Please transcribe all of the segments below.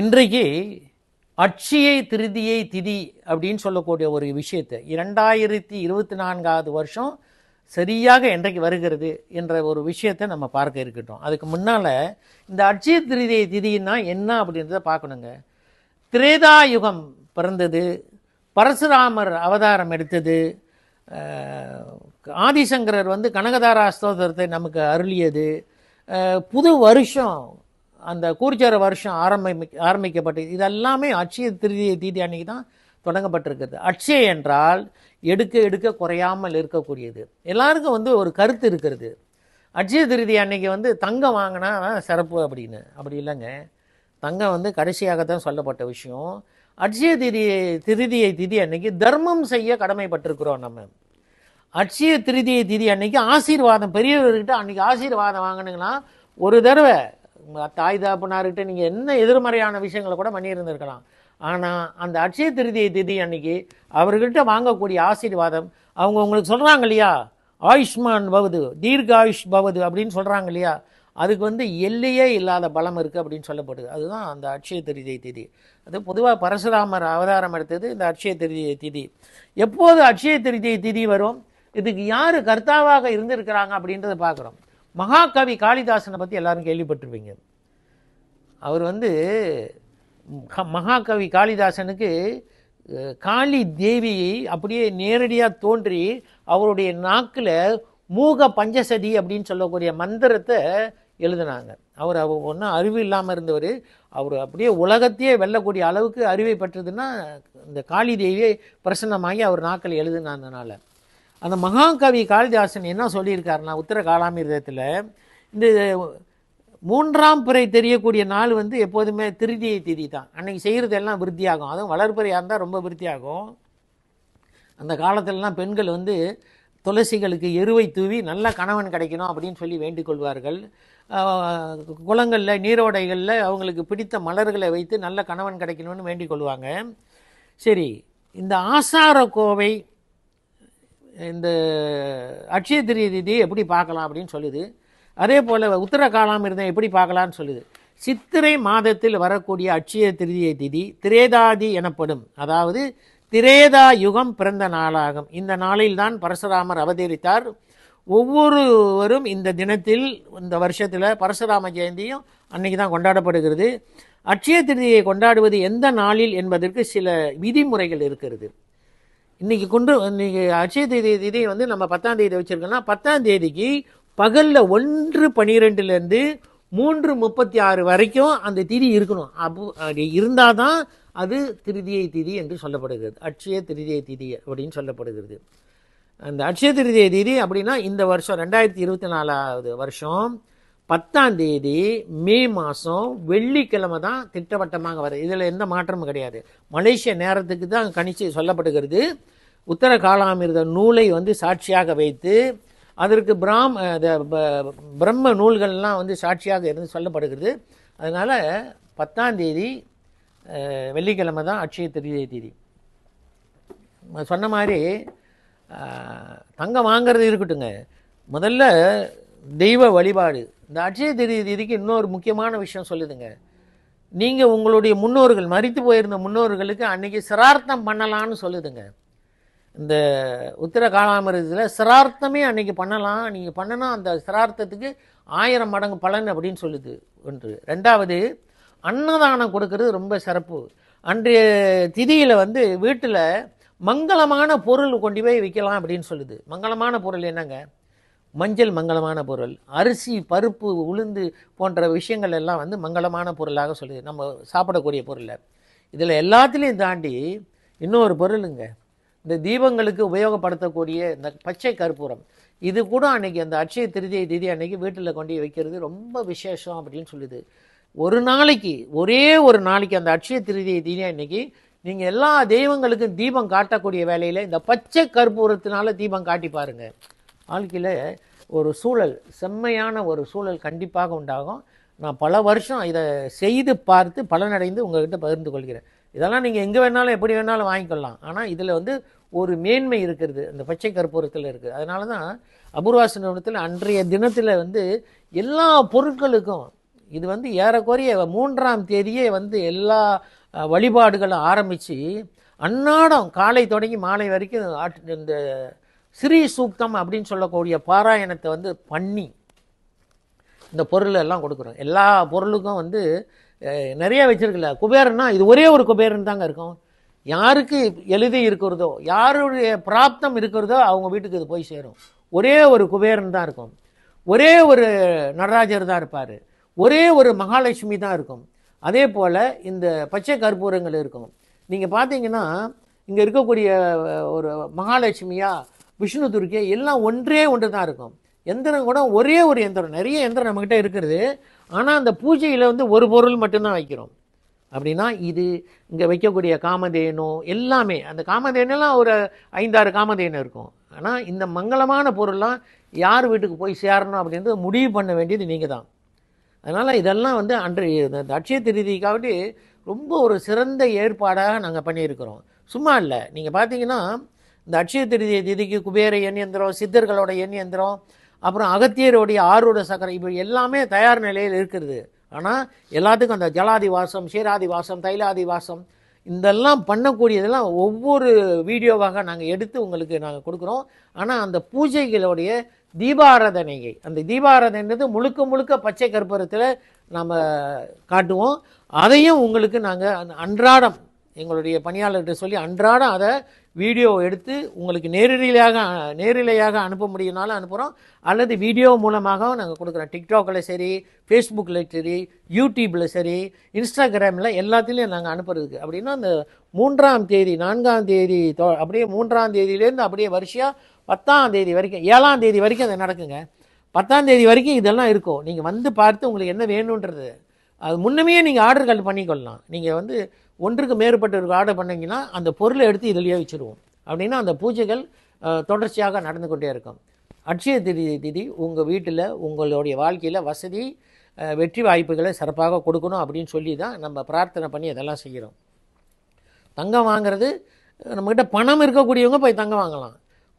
இன்றைக்கு அட்சியை திருதியை திதி அப்படின்னு சொல்லக்கூடிய ஒரு விஷயத்தை இரண்டாயிரத்தி இருபத்தி நான்காவது வருஷம் சரியாக என்றைக்கு வருகிறது என்ற ஒரு விஷயத்தை நம்ம பார்க்க இருக்கட்டும் அதுக்கு முன்னால் இந்த அட்சய திருதியை திதினா என்ன அப்படின்றத பார்க்கணுங்க திரேதா யுகம் பிறந்தது பரசுராமர் அவதாரம் எடுத்தது ஆதிசங்கரர் வந்து கனகதாரா ஸ்தோதரத்தை நமக்கு அருளியது புது வருஷம் அந்த கூர்ச்சார வருஷம் ஆரம்பி ஆரம்பிக்கப்பட்டது இதெல்லாமே அட்சய திருதியை தீதி அன்னைக்கு தான் தொடங்கப்பட்டிருக்கிறது அட்சய என்றால் எடுக்க எடுக்க குறையாமல் இருக்கக்கூடியது எல்லாருக்கும் வந்து ஒரு கருத்து இருக்கிறது அட்சய திருதி அன்னைக்கு வந்து தங்கம் வாங்கினா சிறப்பு அப்படின்னு அப்படி இல்லைங்க தங்கம் வந்து கடைசியாகத்தான் சொல்லப்பட்ட விஷயம் அட்சய திதி திருதியை திதி அன்னைக்கு தர்மம் செய்ய கடமைப்பட்டிருக்கிறோம் நம்ம அட்சய திருதியை திதி அன்னைக்கு ஆசீர்வாதம் பெரியவர்கிட்ட அன்னைக்கு ஆசீர்வாதம் வாங்கினீங்கன்னா ஒரு தடவை தாய் தாப்புனார்கிட்ட நீங்கள் என்ன எதிர்மறையான விஷயங்களை கூட பண்ணியிருந்திருக்கலாம் ஆனால் அந்த அட்சய திருதியை திதி அன்னைக்கு அவர்கிட்ட வாங்கக்கூடிய ஆசீர்வாதம் அவங்க உங்களுக்கு சொல்கிறாங்க இல்லையா ஆயுஷ்மான் பவது ஆயுஷ் பவது அப்படின்னு சொல்கிறாங்க இல்லையா அதுக்கு வந்து எல்லையே இல்லாத பலம் இருக்குது அப்படின்னு சொல்லப்படுது அதுதான் அந்த அட்சய திருதியை திதி அது பொதுவாக பரசுராமர் அவதாரம் எடுத்தது இந்த அட்சய திருதியை திதி எப்போது அட்சய திருதியை திதி வரும் இதுக்கு யார் கர்த்தாவாக இருந்திருக்கிறாங்க அப்படின்றத பார்க்குறோம் மகாகவி காளிதாசனை பற்றி எல்லாரும் கேள்விப்பட்டிருப்பீங்க அவர் வந்து மகாகவி காளிதாசனுக்கு காளி தேவியை அப்படியே நேரடியாக தோன்றி அவருடைய நாக்கில் மூக பஞ்சசதி அப்படின்னு சொல்லக்கூடிய மந்திரத்தை எழுதினாங்க அவர் அவர் ஒன்றும் அறிவு இல்லாமல் இருந்தவர் அவர் அப்படியே உலகத்தையே வெல்லக்கூடிய அளவுக்கு அறிவை பெற்றதுன்னா இந்த காளி தேவியை பிரசன்னமாகி அவர் நாக்கள் எழுதினாங்கனால அந்த மகாகவி காளிதாசன் என்ன சொல்லியிருக்காருன்னா உத்தர காலாமிரதத்தில் இந்த மூன்றாம் பிறை தெரியக்கூடிய நாள் வந்து எப்போதுமே திருதியை திதி தான் அன்றைக்கி எல்லாம் விருத்தியாகும் அதுவும் வளர்ப்பிறையாக இருந்தால் ரொம்ப விருத்தியாகும் அந்த காலத்திலலாம் பெண்கள் வந்து துளசிகளுக்கு எருவை தூவி நல்ல கணவன் கிடைக்கணும் அப்படின்னு சொல்லி வேண்டிக் கொள்வார்கள் குளங்களில் நீரோடைகளில் அவங்களுக்கு பிடித்த மலர்களை வைத்து நல்ல கணவன் கிடைக்கணும்னு வேண்டிக் கொள்வாங்க சரி இந்த ஆசார கோவை இந்த அக்ஷய திரிதியை எப்படி பார்க்கலாம் அப்படின்னு சொல்லுது அதே போல் உத்தர காலம் இருந்தால் எப்படி பார்க்கலாம்னு சொல்லுது சித்திரை மாதத்தில் வரக்கூடிய அட்சய திருதிய திதி திரேதாதி எனப்படும் அதாவது திரேதா யுகம் பிறந்த நாளாகும் இந்த நாளில்தான் பரசுராமர் அவதரித்தார் ஒவ்வொருவரும் இந்த தினத்தில் இந்த வருஷத்தில் பரசுராம ஜெயந்தியும் அன்னைக்கு தான் கொண்டாடப்படுகிறது அட்சய திருதியை கொண்டாடுவது எந்த நாளில் என்பதற்கு சில விதிமுறைகள் இருக்கிறது இன்றைக்கி கொண்டு இன்றைக்கி அட்சய தேதி இதை வந்து நம்ம பத்தாம் தேதி வச்சுருக்கோம்னா பத்தாம் தேதிக்கு பகலில் ஒன்று பன்னிரெண்டுலேருந்து மூன்று முப்பத்தி ஆறு வரைக்கும் அந்த திதி இருக்கணும் அப்போ இருந்தால் தான் அது திருதியை திதி என்று சொல்லப்படுகிறது அட்சய திருதியை திதி அப்படின்னு சொல்லப்படுகிறது அந்த அட்சய திருதியை திதி அப்படின்னா இந்த வருஷம் ரெண்டாயிரத்தி இருபத்தி நாலாவது வருஷம் பத்தாம் தேதி மே மாதம் வெள்ளிக்கிழமை தான் திட்டவட்டமாக வர இதில் எந்த மாற்றமும் கிடையாது மலேசிய நேரத்துக்கு தான் கணிச்சு சொல்லப்படுகிறது உத்தர காலாமிர்த நூலை வந்து சாட்சியாக வைத்து அதற்கு பிராம் பிரம்ம நூல்கள்லாம் வந்து சாட்சியாக இருந்து சொல்லப்படுகிறது அதனால் பத்தாம் தேதி வெள்ளிக்கிழமை தான் அட்சய திருதிய தேதி சொன்ன மாதிரி தங்கம் வாங்கிறது இருக்கட்டுங்க முதல்ல தெய்வ வழிபாடு இந்த அட்சய திதிக்கு இன்னொரு முக்கியமான விஷயம் சொல்லுதுங்க நீங்கள் உங்களுடைய முன்னோர்கள் மறித்து போயிருந்த முன்னோர்களுக்கு அன்றைக்கி சிரார்த்தம் பண்ணலான்னு சொல்லுதுங்க இந்த உத்தர காலாமிரதத்தில் சிரார்த்தமே அன்றைக்கி பண்ணலாம் நீங்கள் பண்ணனா அந்த சிரார்த்தத்துக்கு ஆயிரம் மடங்கு பலன் அப்படின்னு சொல்லுது ஒன்று ரெண்டாவது அன்னதானம் கொடுக்கறது ரொம்ப சிறப்பு அன்றைய திதியில் வந்து வீட்டில் மங்களமான பொருள் கொண்டு போய் விற்கலாம் அப்படின்னு சொல்லுது மங்களமான பொருள் என்னங்க மஞ்சள் மங்களமான பொருள் அரிசி பருப்பு உளுந்து போன்ற விஷயங்கள் எல்லாம் வந்து மங்களமான பொருளாக சொல்லுது நம்ம சாப்பிடக்கூடிய பொருளை இதில் எல்லாத்துலேயும் தாண்டி இன்னொரு பொருளுங்க இந்த தீபங்களுக்கு உபயோகப்படுத்தக்கூடிய இந்த பச்சை கற்பூரம் இது கூட அன்னைக்கு அந்த அட்சய திருதியை திதி அன்னைக்கு வீட்டில் கொண்டு வைக்கிறது ரொம்ப விசேஷம் அப்படின்னு சொல்லுது ஒரு நாளைக்கு ஒரே ஒரு நாளைக்கு அந்த அட்சய திருதியை திதி அன்னைக்கு நீங்கள் எல்லா தெய்வங்களுக்கும் தீபம் காட்டக்கூடிய வேலையில் இந்த பச்சை கற்பூரத்தினால தீபம் காட்டி பாருங்கள் வாழ்க்கையில் ஒரு சூழல் செம்மையான ஒரு சூழல் கண்டிப்பாக உண்டாகும் நான் பல வருஷம் இதை செய்து பார்த்து பலனடைந்து உங்கள்கிட்ட பகிர்ந்து கொள்கிறேன் இதெல்லாம் நீங்கள் எங்கே வேணாலும் எப்படி வேணாலும் வாங்கிக்கொள்ளலாம் ஆனால் இதில் வந்து ஒரு மேன்மை இருக்கிறது அந்த பச்சை கற்பூரத்தில் இருக்குது அதனால தான் அபூர்வாச நிறுவனத்தில் அன்றைய தினத்தில் வந்து எல்லா பொருட்களுக்கும் இது வந்து ஏறக்குறைய மூன்றாம் தேதியே வந்து எல்லா வழிபாடுகளும் ஆரம்பித்து அன்னாடம் காலை தொடங்கி மாலை வரைக்கும் இந்த ஸ்ரீ சூக்தம் அப்படின்னு சொல்லக்கூடிய பாராயணத்தை வந்து பண்ணி இந்த பொருள் எல்லாம் கொடுக்குறோம் எல்லா பொருளுக்கும் வந்து நிறைய வச்சுருக்கல குபேரன்னா இது ஒரே ஒரு குபேரன் தாங்க இருக்கும் யாருக்கு எழுதி இருக்கிறதோ யாருடைய பிராப்தம் இருக்கிறதோ அவங்க வீட்டுக்கு இது போய் சேரும் ஒரே ஒரு குபேரன் தான் இருக்கும் ஒரே ஒரு நடராஜர் தான் இருப்பார் ஒரே ஒரு மகாலட்சுமி தான் இருக்கும் அதே போல் இந்த பச்சை கற்பூரங்கள் இருக்கும் நீங்கள் பார்த்தீங்கன்னா இங்கே இருக்கக்கூடிய ஒரு மகாலட்சுமியாக விஷ்ணு துர்க்கை எல்லாம் ஒன்றே ஒன்று தான் இருக்கும் எந்திரம் கூட ஒரே ஒரு எந்திரம் நிறைய எந்திரம் நம்மக்கிட்ட இருக்கிறது ஆனால் அந்த பூஜையில் வந்து ஒரு பொருள் மட்டும்தான் வைக்கிறோம் அப்படின்னா இது இங்கே வைக்கக்கூடிய காமதேனோ எல்லாமே அந்த காமதேனெல்லாம் ஒரு ஐந்தாறு காமதேனு இருக்கும் ஆனால் இந்த மங்களமான பொருள்லாம் யார் வீட்டுக்கு போய் சேரணும் அப்படின்றது முடிவு பண்ண வேண்டியது நீங்கள் தான் அதனால் இதெல்லாம் வந்து அன்றைய அட்சய திருதிக்காவட்டி ரொம்ப ஒரு சிறந்த ஏற்பாடாக நாங்கள் பண்ணியிருக்கிறோம் சும்மா இல்லை நீங்கள் பார்த்தீங்கன்னா இந்த அட்சய திருதிய திதிக்கு குபேர எண் எந்திரம் சித்தர்களோட எண் எந்திரம் அப்புறம் அகத்தியருடைய ஆரூட சக்கரம் இப்போ எல்லாமே தயார் நிலையில் இருக்கிறது ஆனால் எல்லாத்துக்கும் அந்த ஜலாதி வாசம் சீராதி வாசம் தைலாதி வாசம் இதெல்லாம் பண்ணக்கூடியதெல்லாம் ஒவ்வொரு வீடியோவாக நாங்கள் எடுத்து உங்களுக்கு நாங்கள் கொடுக்குறோம் ஆனால் அந்த பூஜைகளுடைய தீபாராதனையை அந்த தீபாராதனைன்றது முழுக்க முழுக்க பச்சை கற்பூரத்தில் நம்ம காட்டுவோம் அதையும் உங்களுக்கு நாங்கள் அன்றாடம் எங்களுடைய பணியாளர்கிட்ட சொல்லி அன்றாடம் அதை வீடியோ எடுத்து உங்களுக்கு நேரடியாக நேரிலையாக அனுப்ப முடியும்னாலும் அனுப்புகிறோம் அல்லது வீடியோ மூலமாகவும் நாங்கள் கொடுக்குறோம் டிக்டாக்கில் சரி ஃபேஸ்புக்கில் சரி யூடியூப்பில் சரி இன்ஸ்டாகிராமில் எல்லாத்துலேயும் நாங்கள் அனுப்புறதுக்கு அப்படின்னா அந்த மூன்றாம் தேதி நான்காம் தேதி அப்படியே மூன்றாம் தேதியிலேருந்து அப்படியே வரிசையாக பத்தாம் தேதி வரைக்கும் ஏழாம் தேதி வரைக்கும் அது நடக்குங்க பத்தாம் தேதி வரைக்கும் இதெல்லாம் இருக்கும் நீங்கள் வந்து பார்த்து உங்களுக்கு என்ன வேணுன்றது அது முன்னமே நீங்கள் ஆர்டர்கள் பண்ணிக்கொள்ளலாம் நீங்கள் வந்து ஒன்றுக்கு ஒரு ஆர்டர் பண்ணிங்கன்னா அந்த பொருளை எடுத்து இதிலேயே வச்சுருவோம் அப்படின்னா அந்த பூஜைகள் தொடர்ச்சியாக நடந்து கொண்டே இருக்கும் அட்சய திதி திதி உங்கள் வீட்டில் உங்களுடைய வாழ்க்கையில் வசதி வெற்றி வாய்ப்புகளை சிறப்பாக கொடுக்கணும் அப்படின்னு சொல்லி தான் நம்ம பிரார்த்தனை பண்ணி இதெல்லாம் செய்கிறோம் தங்கம் வாங்கிறது நம்மக்கிட்ட பணம் இருக்கக்கூடியவங்க போய் தங்கம் வாங்கலாம்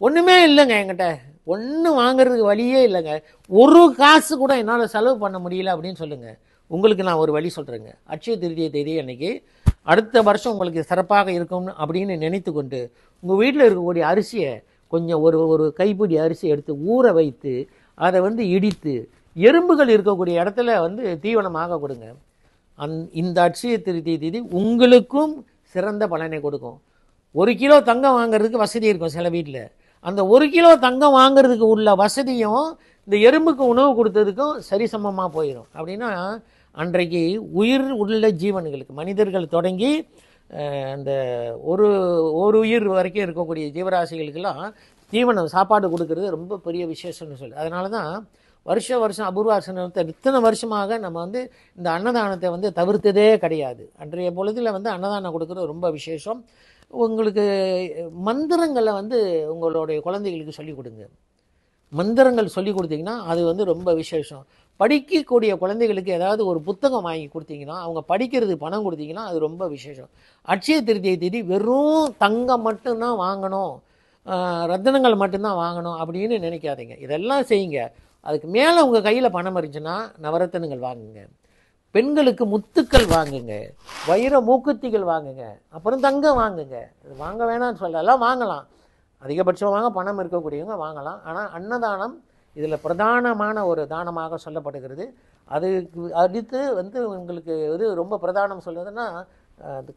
ஒன்றுமே இல்லைங்க என்கிட்ட ஒன்றும் வாங்குறதுக்கு வழியே இல்லைங்க ஒரு காசு கூட என்னால் செலவு பண்ண முடியல அப்படின்னு சொல்லுங்கள் உங்களுக்கு நான் ஒரு வழி சொல்கிறேங்க அட்சய திருதிய தேதி அன்றைக்கி அடுத்த வருஷம் உங்களுக்கு சிறப்பாக இருக்கும் அப்படின்னு நினைத்து கொண்டு உங்கள் வீட்டில் இருக்கக்கூடிய அரிசியை கொஞ்சம் ஒரு ஒரு கைப்பிடி அரிசி எடுத்து ஊற வைத்து அதை வந்து இடித்து எறும்புகள் இருக்கக்கூடிய இடத்துல வந்து தீவனமாக கொடுங்க அந் இந்த அட்சிய திருத்தி தீதி உங்களுக்கும் சிறந்த பலனை கொடுக்கும் ஒரு கிலோ தங்கம் வாங்குறதுக்கு வசதி இருக்கும் சில வீட்டில் அந்த ஒரு கிலோ தங்கம் வாங்குறதுக்கு உள்ள வசதியும் இந்த எறும்புக்கு உணவு கொடுத்ததுக்கும் சரிசமமாக போயிடும் அப்படின்னா அன்றைக்கு உயிர் உள்ள ஜீவன்களுக்கு மனிதர்கள் தொடங்கி அந்த ஒரு ஒரு உயிர் வரைக்கும் இருக்கக்கூடிய ஜீவராசிகளுக்கெல்லாம் தீவனம் சாப்பாடு கொடுக்கறது ரொம்ப பெரிய விசேஷம்னு சொல்லி அதனால தான் வருஷ வருஷம் அபூர்வாசனத்தை இத்தனை வருஷமாக நம்ம வந்து இந்த அன்னதானத்தை வந்து தவிர்த்ததே கிடையாது அன்றைய பொழுதில் வந்து அன்னதானம் கொடுக்குறது ரொம்ப விசேஷம் உங்களுக்கு மந்திரங்களை வந்து உங்களுடைய குழந்தைகளுக்கு சொல்லிக் கொடுங்க மந்திரங்கள் சொல்லி கொடுத்தீங்கன்னா அது வந்து ரொம்ப விசேஷம் படிக்கக்கூடிய குழந்தைகளுக்கு ஏதாவது ஒரு புத்தகம் வாங்கி கொடுத்தீங்கன்னா அவங்க படிக்கிறது பணம் கொடுத்தீங்கன்னா அது ரொம்ப விசேஷம் அட்சய திருத்திய தேதி வெறும் தங்கம் மட்டும்தான் வாங்கணும் ரத்தனங்கள் மட்டும்தான் வாங்கணும் அப்படின்னு நினைக்காதீங்க இதெல்லாம் செய்யுங்க அதுக்கு மேலே உங்கள் கையில் பணம் இருந்துச்சுன்னா நவரத்தனங்கள் வாங்குங்க பெண்களுக்கு முத்துக்கள் வாங்குங்க வைர மூக்குத்திகள் வாங்குங்க அப்புறம் தங்கம் வாங்குங்க வாங்க வேணாம்னு சொல்லலாம் வாங்கலாம் அதிகபட்சமாக பணம் இருக்கக்கூடியவங்க வாங்கலாம் ஆனால் அன்னதானம் இதில் பிரதானமான ஒரு தானமாக சொல்லப்படுகிறது அதுக்கு அடுத்து வந்து உங்களுக்கு இது ரொம்ப பிரதானம் சொல்வதுன்னா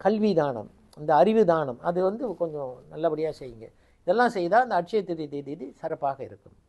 கல்வி தானம் இந்த அறிவு தானம் அது வந்து கொஞ்சம் நல்லபடியாக செய்யுங்க இதெல்லாம் செய்தால் அந்த அட்சய திதி தீதி சிறப்பாக இருக்கும்